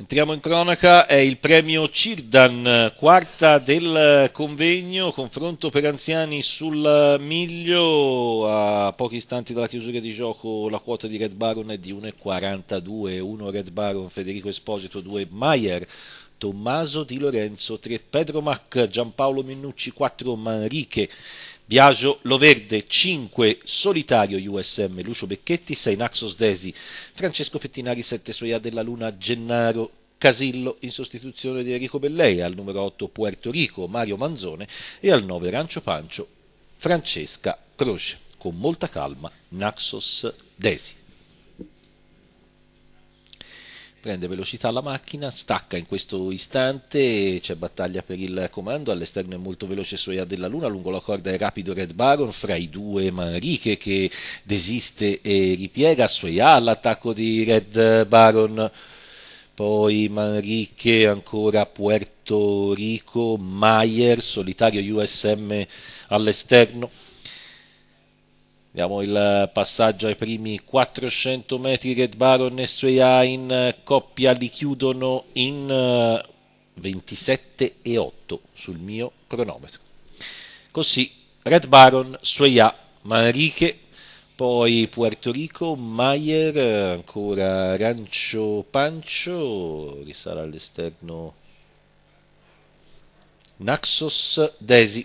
Entriamo in cronaca, è il premio Cirdan, quarta del convegno, confronto per anziani sul miglio, a pochi istanti dalla chiusura di gioco la quota di Red Baron è di 1,42, 1 Red Baron Federico Esposito, 2 Maier. Tommaso Di Lorenzo, 3 Pedro Mac, Giampaolo Minnucci, 4 Manrique, Biagio Loverde 5 Solitario USM Lucio Becchetti 6 Naxos Desi Francesco Fettinari, 7 Soia della Luna Gennaro Casillo in sostituzione di Enrico Bellei al numero 8 Puerto Rico Mario Manzone e al 9 Rancio Pancio Francesca Croce con molta calma Naxos Desi prende velocità la macchina, stacca in questo istante, c'è battaglia per il comando, all'esterno è molto veloce su Ea della Luna, lungo la corda è rapido Red Baron, fra i due Manrique che desiste e ripiega, su Ea all'attacco di Red Baron, poi Manrique ancora Puerto Rico, Mayer, solitario USM all'esterno, Vediamo il eh, passaggio ai primi 400 metri, Red Baron e Sueya in eh, coppia li chiudono in 27 eh, e 8 sul mio cronometro. Così Red Baron, Sueya, Manrique, poi Puerto Rico, Mayer, ancora Rancio Pancho, risale all'esterno Naxos, Desi.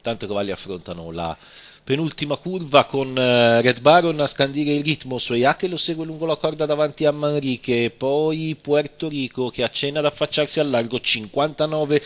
Tanto cavalli affrontano la penultima curva con eh, Red Baron a scandire il ritmo, Soia che lo segue lungo la corda davanti a Manrique, poi Puerto Rico che accenna ad affacciarsi al largo, 59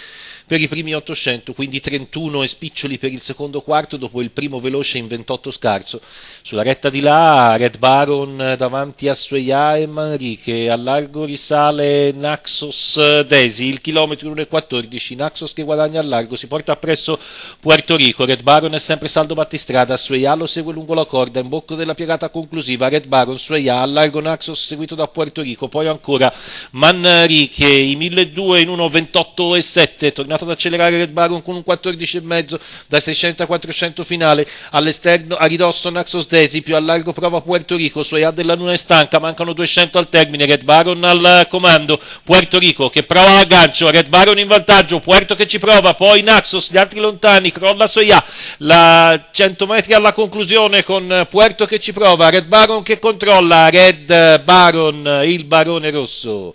per i primi 800, quindi 31 e spiccioli per il secondo quarto dopo il primo veloce in 28 scarso. Sulla retta di là Red Baron davanti a Soia e Manrique, al largo risale Naxos Desi, il chilometro 1,14, Naxos che guadagna al largo, si porta appresso Puerto Rico, Red Baron è sempre saldo battista strada, Sueyal segue lungo la corda, in bocca della piegata conclusiva, Red Baron, Sueyal, largo Naxos seguito da Puerto Rico, poi ancora Manrique, i 1200 in 1, 1.28.7, tornato ad accelerare Red Baron con un 14,5 da 600 a 400 finale, all'esterno a ridosso Naxos Desi, più a largo prova Puerto Rico, Sueyal della Luna è stanca, mancano 200 al termine, Red Baron al comando, Puerto Rico che prova a Red Baron in vantaggio, Puerto che ci prova, poi Naxos, gli altri lontani, crolla Soia, la 100 100 metri alla conclusione con Puerto che ci prova, Red Baron che controlla, Red Baron, il barone rosso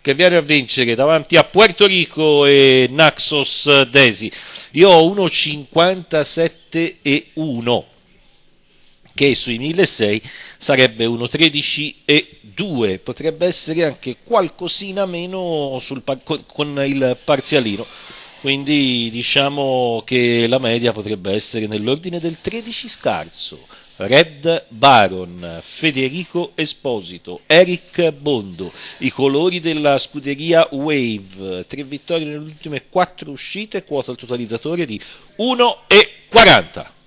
che viene a vincere davanti a Puerto Rico e Naxos Desi. Io ho 1,57 e 1 che sui 1.600 sarebbe 1.13 e 2, potrebbe essere anche qualcosina meno sul, con il parzialino. Quindi diciamo che la media potrebbe essere nell'ordine del 13 scarso. Red Baron, Federico Esposito, Eric Bondo, i colori della scuderia Wave, tre vittorie nelle ultime quattro uscite, quota al totalizzatore di 1,40.